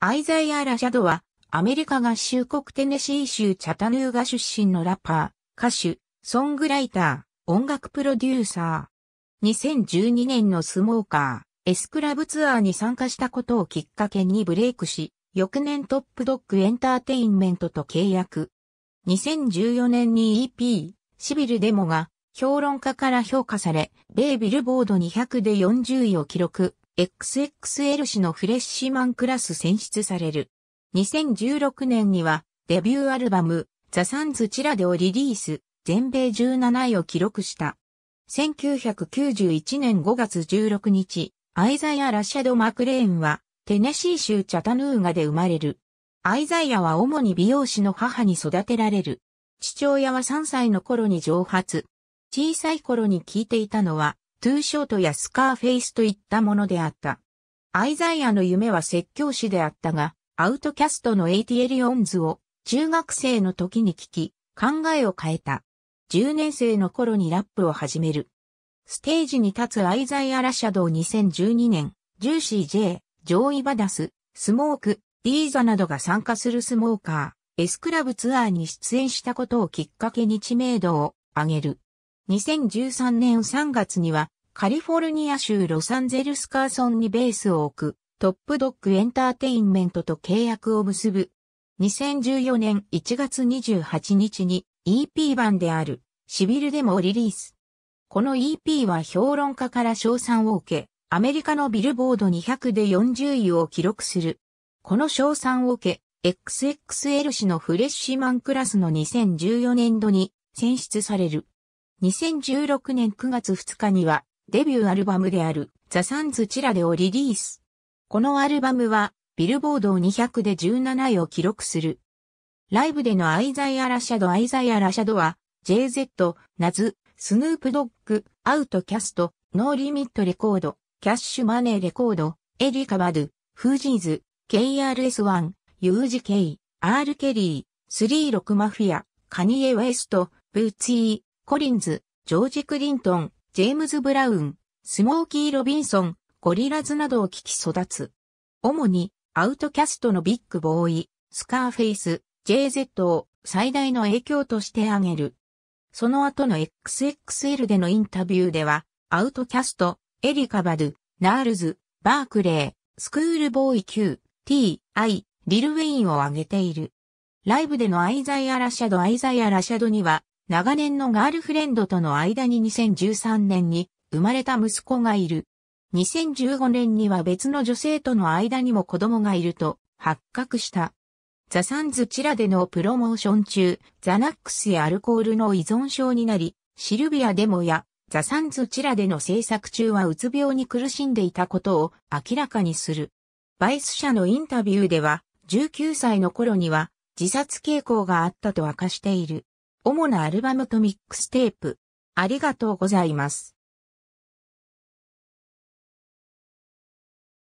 アイザイア・ラシャドは、アメリカ合衆国テネシー州チャタヌーガ出身のラッパー、歌手、ソングライター、音楽プロデューサー。2012年のスモーカー、エスクラブツアーに参加したことをきっかけにブレイクし、翌年トップドッグエンターテインメントと契約。2014年に EP、シビルデモが評論家から評価され、米ビルボード200で40位を記録。XXL 氏のフレッシュマンクラス選出される。2016年にはデビューアルバムザ・サンズ・チラデをリリース、全米17位を記録した。1991年5月16日、アイザイア・ラシャド・マクレーンはテネシー州チャタヌーガで生まれる。アイザイアは主に美容師の母に育てられる。父親は3歳の頃に蒸発。小さい頃に聴いていたのはトゥーショートやスカーフェイスといったものであった。アイザイアの夢は説教師であったが、アウトキャストのエイティエリオンズを中学生の時に聞き、考えを変えた。10年生の頃にラップを始める。ステージに立つアイザイア・ラシャドウ2012年、ジューシー・ J、ジョーイ・バダス、スモーク、ディーザなどが参加するスモーカー、S クラブツアーに出演したことをきっかけに知名度を上げる。2013年3月には、カリフォルニア州ロサンゼルスカーソンにベースを置く、トップドッグエンターテインメントと契約を結ぶ。2014年1月28日に EP 版である、シビルデモをリリース。この EP は評論家から賞賛を受け、アメリカのビルボード200で40位を記録する。この賞賛を受け、XXL 氏のフレッシュマンクラスの2014年度に選出される。2016年9月2日にはデビューアルバムであるザ・サンズ・チラデをリリース。このアルバムはビルボード200で17位を記録する。ライブでのアイザイア・ラシャド・アイザイア・ラシャドは JZ、ナズ、スヌープ・ドッグ、アウト・キャスト、ノーリミット・レコード、キャッシュ・マネー・レコード、エリカ・バド、フージーズ、KRS-1、UGK、R・ ケリー、スリー・ック・マフィア、カニエ・ウェスト、ブーツィー、コリンズ、ジョージ・クリントン、ジェームズ・ブラウン、スモーキー・ロビンソン、ゴリラズなどを聞き育つ。主に、アウトキャストのビッグボーイ、スカーフェイス、JZ を最大の影響として挙げる。その後の XXL でのインタビューでは、アウトキャスト、エリカ・バドゥ、ナールズ、バークレー、スクールボーイ Q、T、I、リル・ウェインを挙げている。ライブでのアイザイア・ラシャド・アイザイア・ラシャドには、長年のガールフレンドとの間に2013年に生まれた息子がいる。2015年には別の女性との間にも子供がいると発覚した。ザ・サンズ・チラでのプロモーション中、ザ・ナックスやアルコールの依存症になり、シルビアデモやザ・サンズ・チラでの制作中はうつ病に苦しんでいたことを明らかにする。バイス社のインタビューでは、19歳の頃には自殺傾向があったと明かしている。主なアルバムとミックステープ。ありがとうございます。